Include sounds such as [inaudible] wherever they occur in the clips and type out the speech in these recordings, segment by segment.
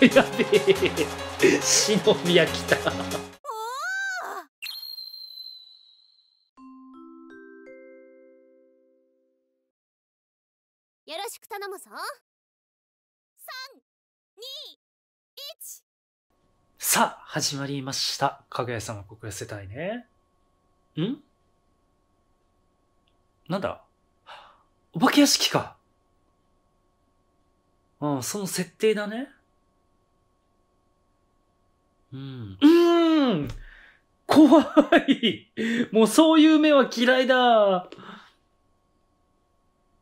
やべえ忍びやきたよろしく頼むぞ321さあ始まりましたかぐや様せ世帯ねんなんだお化け屋敷かああその設定だねうん。うーん怖いもうそういう目は嫌いだ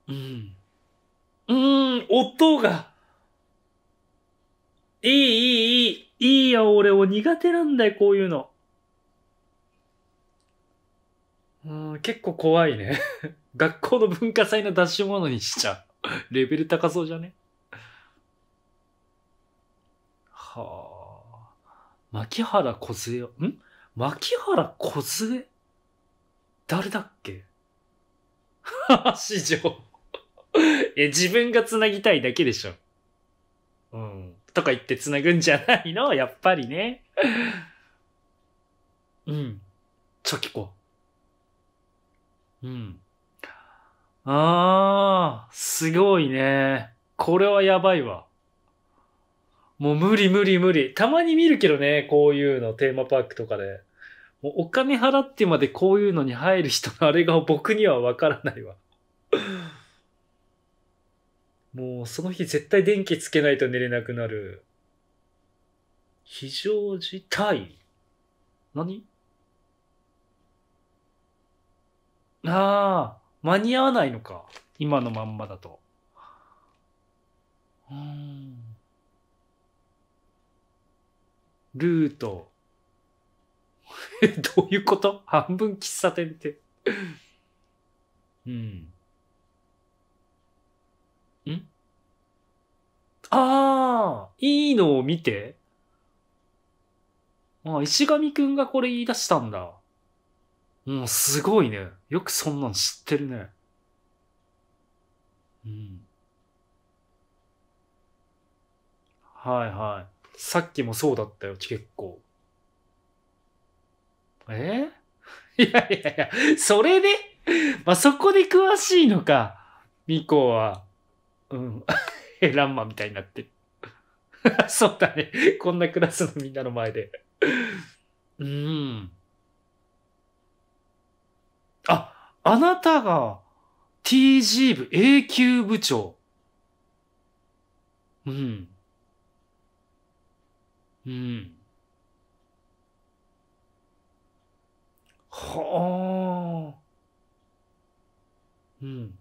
うん。うん、音が。いい、いい、いい。いいよ、俺、お苦手なんだよ、こういうの。うん、結構怖いね。[laughs] 学校の文化祭の出し物にしちゃう。レベル高そうじゃねはあ。牧原梢よ。ん牧原梢誰だっけ [laughs] 史上 [laughs] え、自分が繋ぎたいだけでしょ。うん。とか言って繋ぐんじゃないの [laughs] やっぱりね。うん。チョキコ。うん。あー、すごいね。これはやばいわ。もう無理無理無理。たまに見るけどね、こういうの、テーマパークとかで。もうお金払ってまでこういうのに入る人のあれが僕にはわからないわ。もうその日絶対電気つけないと寝れなくなる。非常事態何ああ、間に合わないのか。今のまんまだと。うん。ルート。え [laughs] どういうこと半分喫茶店ってうん。んああいいのを見てあ、石上くんがこれ言い出したんだ。もうすごいね。よくそんなん知ってるね。うん。はいはい。さっきもそうだったよ、結構。え [laughs] いやいやいや、それで、[laughs] まあ、そこで詳しいのか、ミコは。うん。[laughs] ランマみたいになってる。そうだね。こんなクラスのみんなの前で。うん。あ、あなたが TG 部 A 級部長。うん。うん。はあ。うん。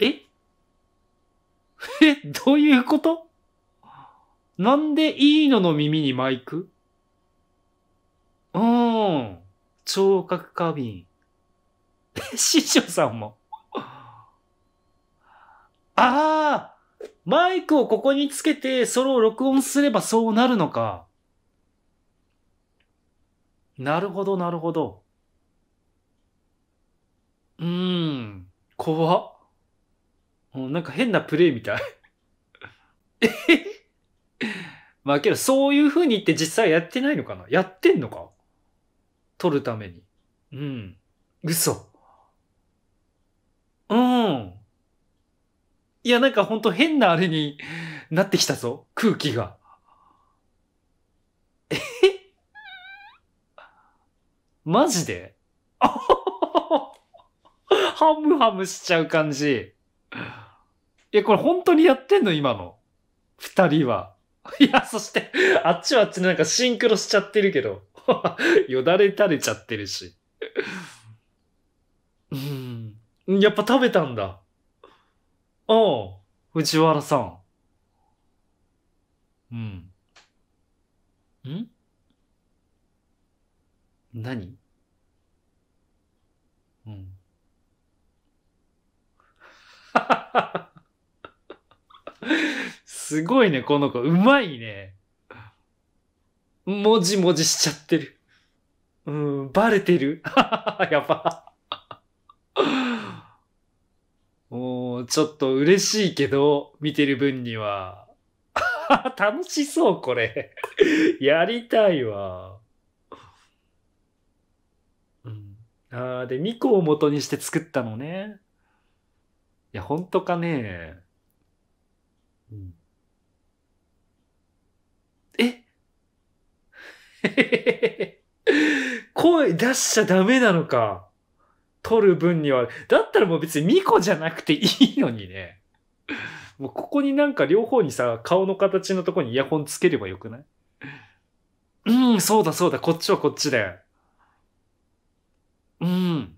え [laughs] え、どういうことなんでいいのの耳にマイクうん。聴覚過敏。師 [laughs] 匠さんも。[laughs] ああマイクをここにつけて、それを録音すればそうなるのか。なるほど、なるほど。うーん、怖っ。なんか変なプレイみたい [laughs] まあけど、そういう風に言って実際やってないのかなやってんのか撮るために。うん。嘘。うん。いや、なんかほんと変なあれになってきたぞ。空気が。えマジで [laughs] ハムハムしちゃう感じ。いや、これ本当にやってんの今の。二人は。いや、そして、あっちはあっちでなんかシンクロしちゃってるけど。[laughs] よだれ垂れちゃってるし。うん。やっぱ食べたんだ。ああ、藤原さん。うん。ん何うん。[laughs] すごいね、この子。うまいね。もじもじしちゃってる。うん、バレてる。[laughs] やば。[laughs] おーちょっと嬉しいけど、見てる分には。[laughs] 楽しそう、これ。[laughs] やりたいわ。うん。ああ、で、ミコを元にして作ったのね。いや、本当かね。うん。え [laughs] 声出しちゃダメなのか。取る分には、だったらもう別にミコじゃなくていいのにね。もうここになんか両方にさ、顔の形のとこにイヤホンつければよくないうん、そうだそうだ、こっちはこっちで。うん。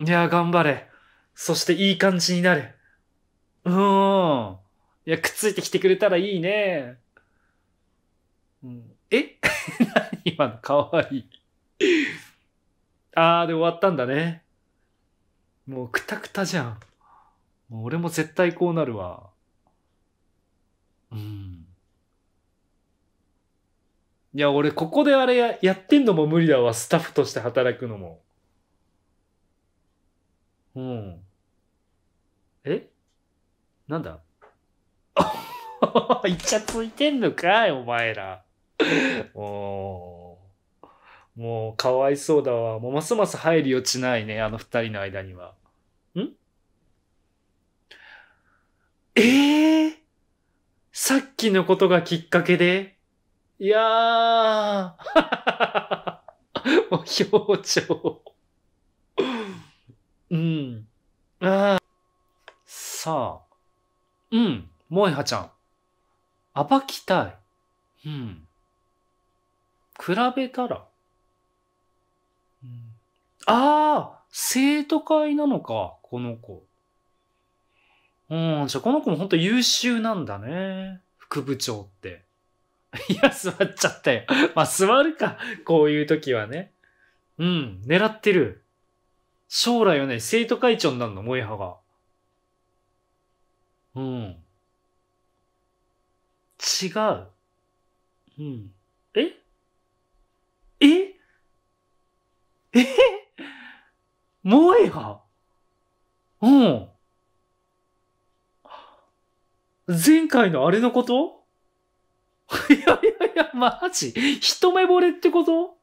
いや、頑張れ。そしていい感じになる。うん。いや、くっついてきてくれたらいいね。うん、え [laughs] 今のかわいい。ああ、で終わったんだね。もうくたくたじゃん。もう俺も絶対こうなるわ。うん。いや、俺ここであれややってんのも無理だわ。スタッフとして働くのも。うん。えなんだ [laughs] いっちゃついてんのかい、お前ら。おー。もうかわいそうだわ。もうますます入り落ちないね、あの二人の間には。んええー、さっきのことがきっかけでいやー [laughs] もう表情うん。ああ。さあ。うん。萌葉ちゃん。暴きたい。うん。比べたらああ生徒会なのか、この子。うん、じゃあこの子も本当優秀なんだね。副部長って。[laughs] いや、座っちゃったよ。まあ、座るか。こういう時はね。うん、狙ってる。将来はね、生徒会長になるの、萌葉が。うん。違う。うん。ええ萌えがうん。前回のあれのこと [laughs] いやいやいや、マジ一目惚れってこと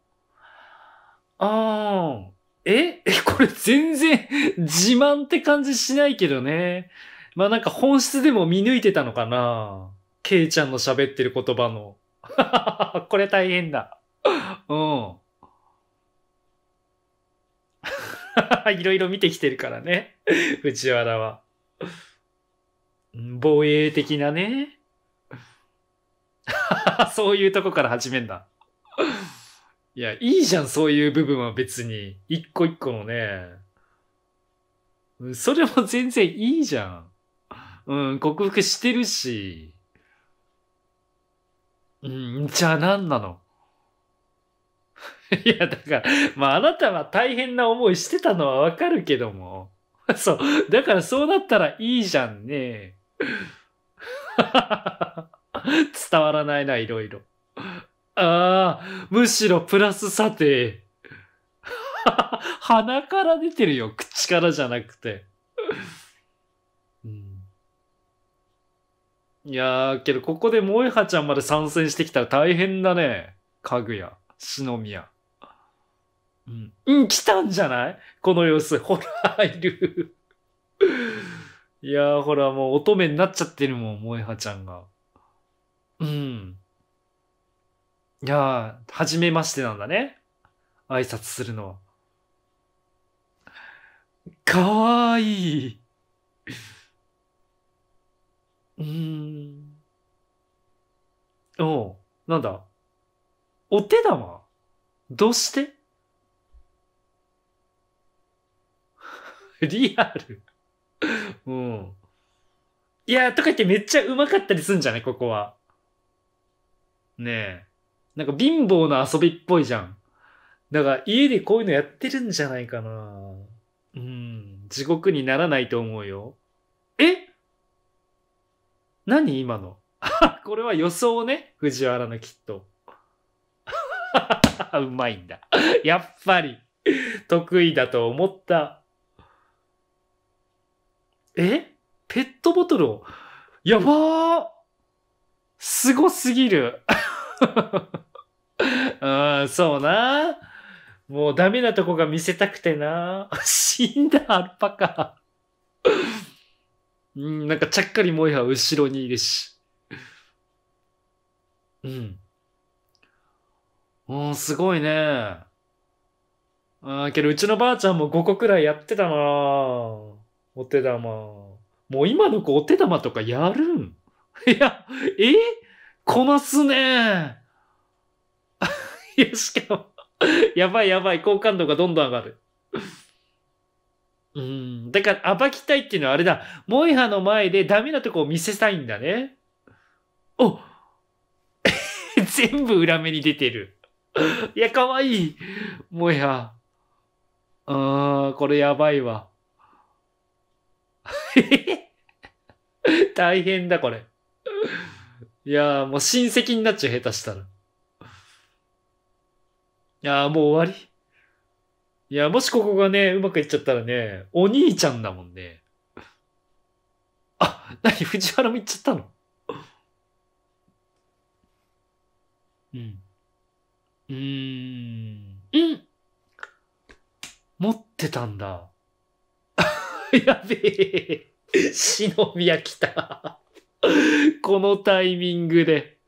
ああ。え [laughs] これ全然自慢って感じしないけどね。まあなんか本質でも見抜いてたのかな。ケイちゃんの喋ってる言葉の。[laughs] これ大変だ。うん。[laughs] いろいろ見てきてるからね。[laughs] 藤原は。防衛的なね。[laughs] そういうとこから始めんだ。いや、いいじゃん、そういう部分は別に。一個一個のね。それも全然いいじゃん。うん、克服してるし。うん、じゃあ何なの [laughs] いや、だから、まあ、あなたは大変な思いしてたのはわかるけども。[laughs] そう。だから、そうなったらいいじゃんね。[laughs] 伝わらないな、いろいろ。ああ、むしろプラス査定。鼻から出てるよ。口からじゃなくて。うん、いやー、けど、ここで萌葉ちゃんまで参戦してきたら大変だね。かぐや。篠宮。うん。うん、来たんじゃないこの様子。[laughs] ほら、いる。いやほら、もう乙女になっちゃってるもん、萌葉ちゃんが。うん。いやー、初めましてなんだね。挨拶するのは。かわいい。うーん。おう、なんだ。お手玉どうして [laughs] リアルうん。いやー、とか言ってめっちゃうまかったりすんじゃねここは。ねえ。なんか貧乏な遊びっぽいじゃん。だから家でこういうのやってるんじゃないかな。うん。地獄にならないと思うよ。え何今の [laughs] これは予想ね。藤原のきっと。[laughs] うまいんだ。やっぱり、得意だと思った。えペットボトルを、やばーすごすぎる。[laughs] うん、そうな。もうダメなとこが見せたくてな。死んだ、アルパカ。うん、なんかちゃっかり萌えは後ろにいるし。うん。うん、すごいね。ああ、けどうちのばあちゃんも5個くらいやってたなお手玉。もう今の子お手玉とかやるん [laughs] いや、えこなすね [laughs] いや、しかも [laughs] やばいやばい、好感度がどんどん上がるうん。だから、暴きたいっていうのはあれだ。モイハの前でダメなとこを見せたいんだね。お全部裏目に出てる。[laughs] いや、かわいい。もや。うーん、これやばいわ。[laughs] 大変だ、これ。いやもう親戚になっちゃう、下手したら。いやー、もう終わり。いや、もしここがね、うまくいっちゃったらね、お兄ちゃんだもんね。あ、なに、藤原も行っちゃったのうん。うーん。うん持ってたんだ。[laughs] やべえ。忍びや来た。このタイミングで。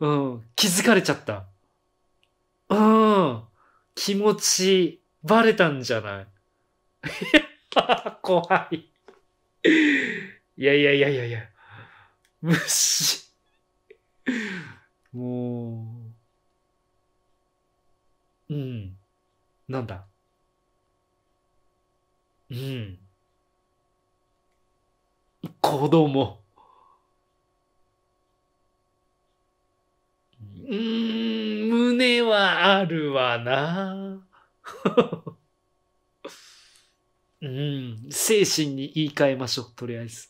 うん。気づかれちゃった。うん。気持ち、バレたんじゃない [laughs] 怖い。いやいやいやいやいや。無もう。うん。なんだ。うん。子供。うーん、胸はあるわな。うん、精神に言い換えましょう、とりあえず。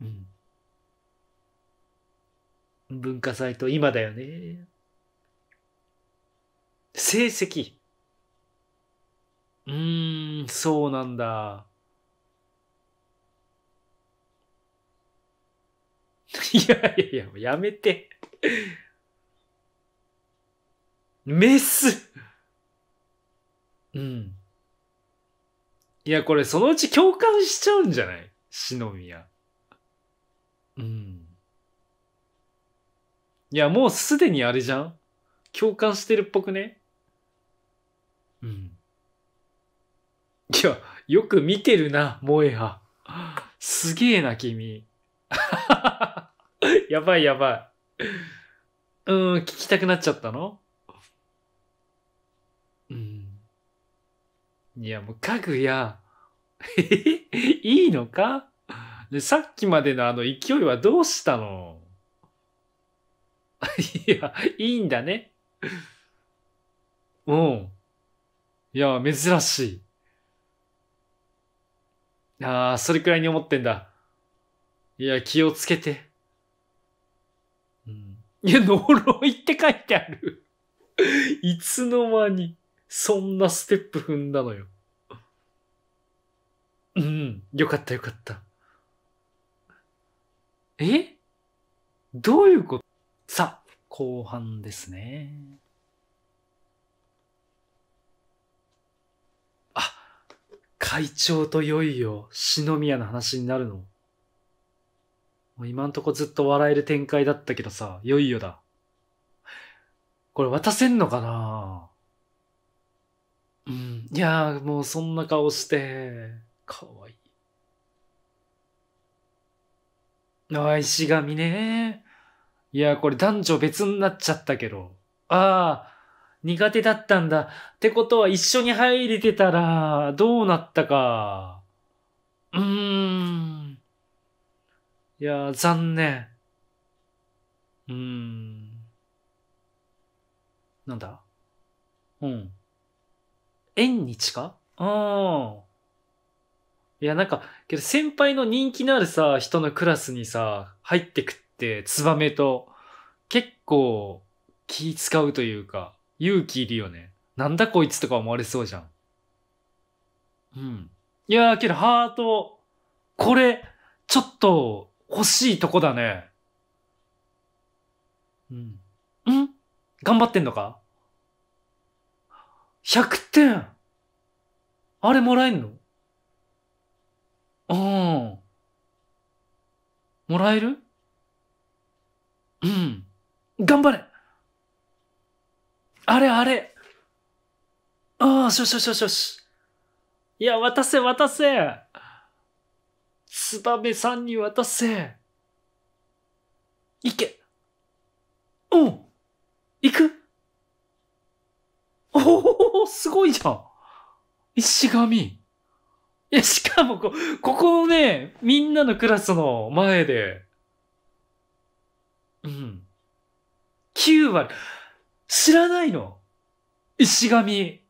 うん。文化祭と今だよね。成績。うーん、そうなんだ。[laughs] いやいやいや、やめて。メスうん。いや、これそのうち共感しちゃうんじゃない篠宮。うん。いや、もうすでにあれじゃん共感してるっぽくねうん。いや、よく見てるな、萌えは。すげえな、君。[laughs] やばいやばい。うん、聞きたくなっちゃったのうん。いや、もうかぐや、[laughs] いいのかでさっきまでのあの勢いはどうしたの [laughs] いや、いいんだね。うん。いや、珍しい。ああ、それくらいに思ってんだ。いや、気をつけて。うん。いや、呪いって書いてあるいつの間に、そんなステップ踏んだのよ。うん。よかったよかった。えどういうことさあ、後半ですね。会長といよいよ、篠宮の話になるの。もう今んとこずっと笑える展開だったけどさ、いよいよだ。これ渡せんのかなうん。いやー、もうそんな顔して、かわいい。あ石神ねいやー、これ男女別になっちゃったけど。ああ、苦手だったんだ。ってことは一緒に入れてたら、どうなったか。うーん。いや、残念。うーん。なんだうん。縁日かーん。いや、なんか、けど先輩の人気のあるさ、人のクラスにさ、入ってくって、ツバメと、結構、気使うというか、勇気いるよね。なんだこいつとか思われそうじゃん。うん。いやーけどハート、これ、ちょっと欲しいとこだね。うん。ん頑張ってんのか ?100 点あれもらえんのうん。もらえるうん。頑張れあれあれああ、しょしょしょしょし。いや、渡せ渡せツバメさんに渡せいけおう行くおおすごいじゃん石神いや、しかもこ、ここをね、みんなのクラスの前で、うん。9割。知らないの石神。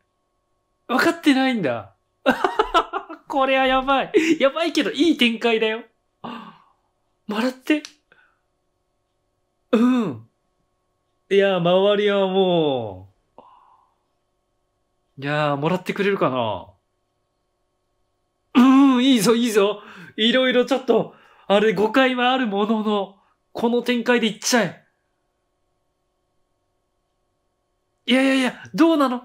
わかってないんだ。[laughs] これはやばい。やばいけどいい展開だよ。笑って。うん。いや、周りはもう。いやもらってくれるかな。うん、いいぞ、いいぞ。いろいろちょっと、あれ誤解はあるものの、この展開でいっちゃえ。いやいやいや、どうなの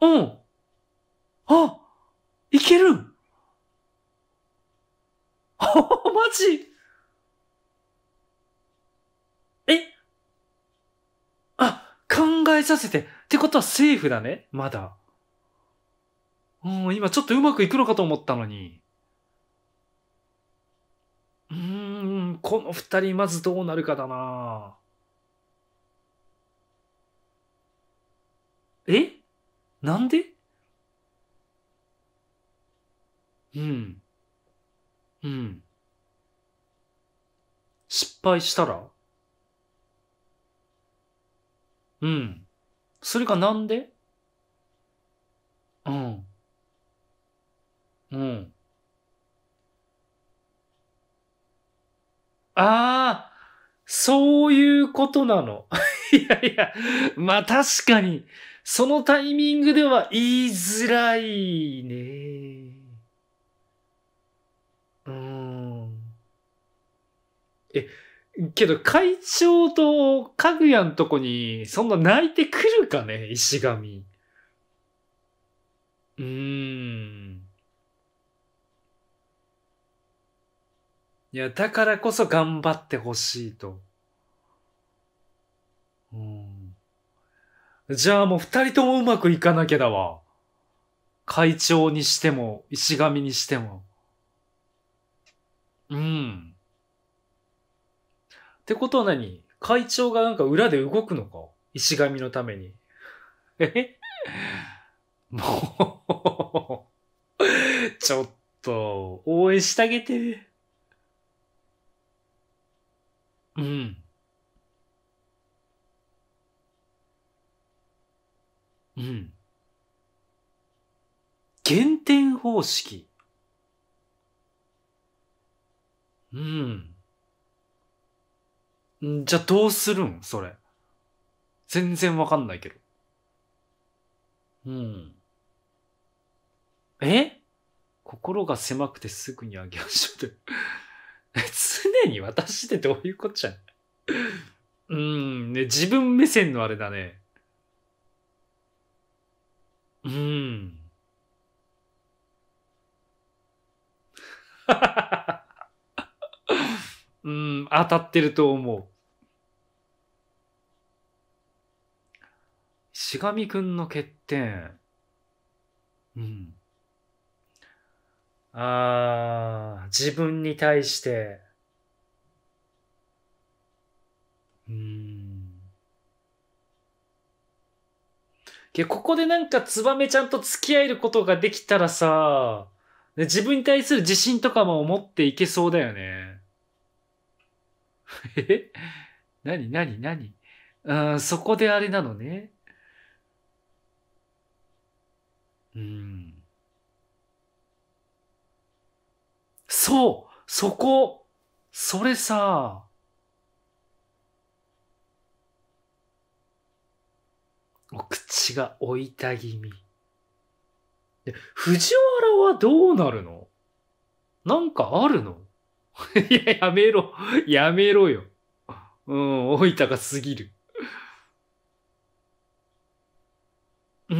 うん。あいける [laughs] あマジえあ、考えさせて。ってことはセーフだねまだ。うん、今ちょっとうまくいくのかと思ったのに。うーん、この二人まずどうなるかだなぁ。えなんでうん。うん。失敗したらうん。それがなんでうん。うん。ああ、そういうことなの。[laughs] いやいや、まあ確かに。そのタイミングでは言いづらいね。うん。え、けど会長とかぐやんとこにそんな泣いてくるかね、石神。うーん。いや、だからこそ頑張ってほしいと。うんじゃあもう二人ともうまくいかなきゃだわ。会長にしても、石神にしても。うん。ってことは何会長がなんか裏で動くのか石神のために。えもう [laughs] ちょっと、応援してあげて。うん。うん。減点方式。うん。じゃあどうするんそれ。全然わかんないけど。うん。え心が狭くてすぐにあげましょう。[laughs] 常に私ってどういうこっちゃうん、ね、自分目線のあれだね。うーん。[laughs] うーん、当たってると思う。しがみくんの欠点。うん。ああ、自分に対して。うん。で、ここでなんかツバメちゃんと付き合えることができたらさ、自分に対する自信とかも持っていけそうだよね。[laughs] え何何何うん、そこであれなのね。うん。そうそこそれさ、お口が置いた気味。で、藤原はどうなるのなんかあるの [laughs] いや、やめろ。やめろよ。うん、置いたがすぎる。うー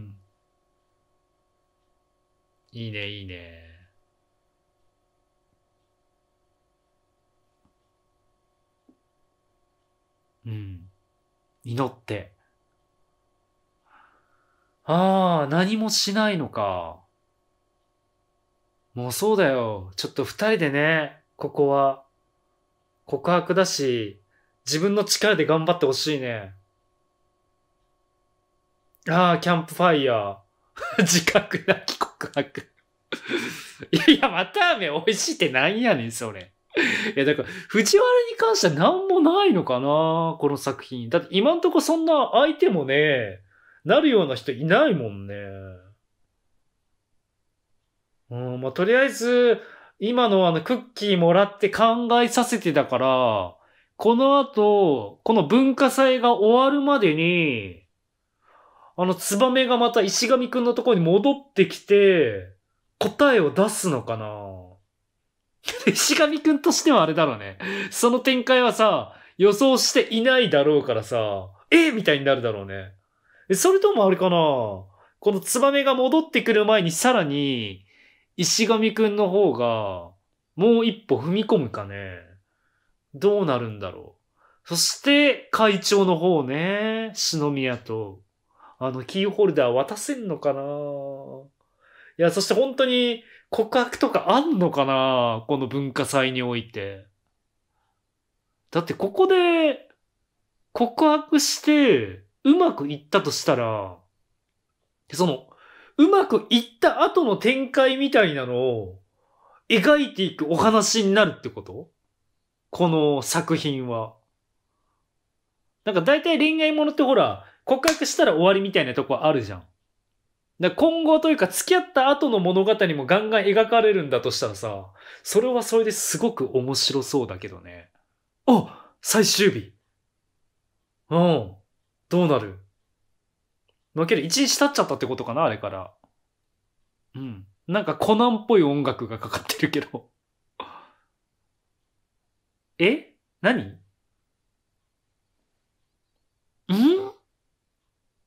ん。いいね、いいね。うん。祈って。ああ、何もしないのか。もうそうだよ。ちょっと二人でね、ここは。告白だし、自分の力で頑張ってほしいね。ああ、キャンプファイヤー。[laughs] 自覚なき告白いや [laughs] いや、また飴美味しいってなんやねん、それ。いや、だから、藤原に関しては何もないのかなこの作品。だって今んとこそんな相手もね、なるような人いないもんね。うん、まあ、とりあえず、今のあのクッキーもらって考えさせてだから、この後、この文化祭が終わるまでに、あの、ツバメがまた石神くんのところに戻ってきて、答えを出すのかな [laughs] 石神くんとしてはあれだろうね。その展開はさ、予想していないだろうからさ、えみたいになるだろうね。それともあれかなこのツバメが戻ってくる前にさらに、石神くんの方が、もう一歩踏み込むかね。どうなるんだろう。そして、会長の方ね。篠宮と。あの、キーホルダー渡せんのかないや、そして本当に告白とかあんのかなこの文化祭において。だってここで告白して、うまくいったとしたら、その、うまくいった後の展開みたいなのを描いていくお話になるってことこの作品は。なんか大体恋愛ものってほら、告白したら終わりみたいなとこあるじゃん。だ今後というか付き合った後の物語もガンガン描かれるんだとしたらさ、それはそれですごく面白そうだけどね。あ最終日うん。どうなる負ける。1日経っちゃったってことかなあれから。うん。なんかコナンっぽい音楽がかかってるけど [laughs] え何ん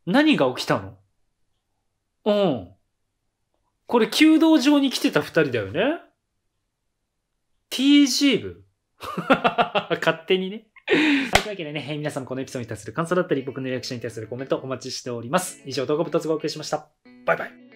何が起きたのうん。これ、弓道場に来てた二人だよね ?TG 部 [laughs] 勝手にねというわけでね、皆さんこのエピソードに対する感想だったり、僕のリアクションに対するコメントお待ちしております。以上、動画部とつがお送りしました。バイバイ。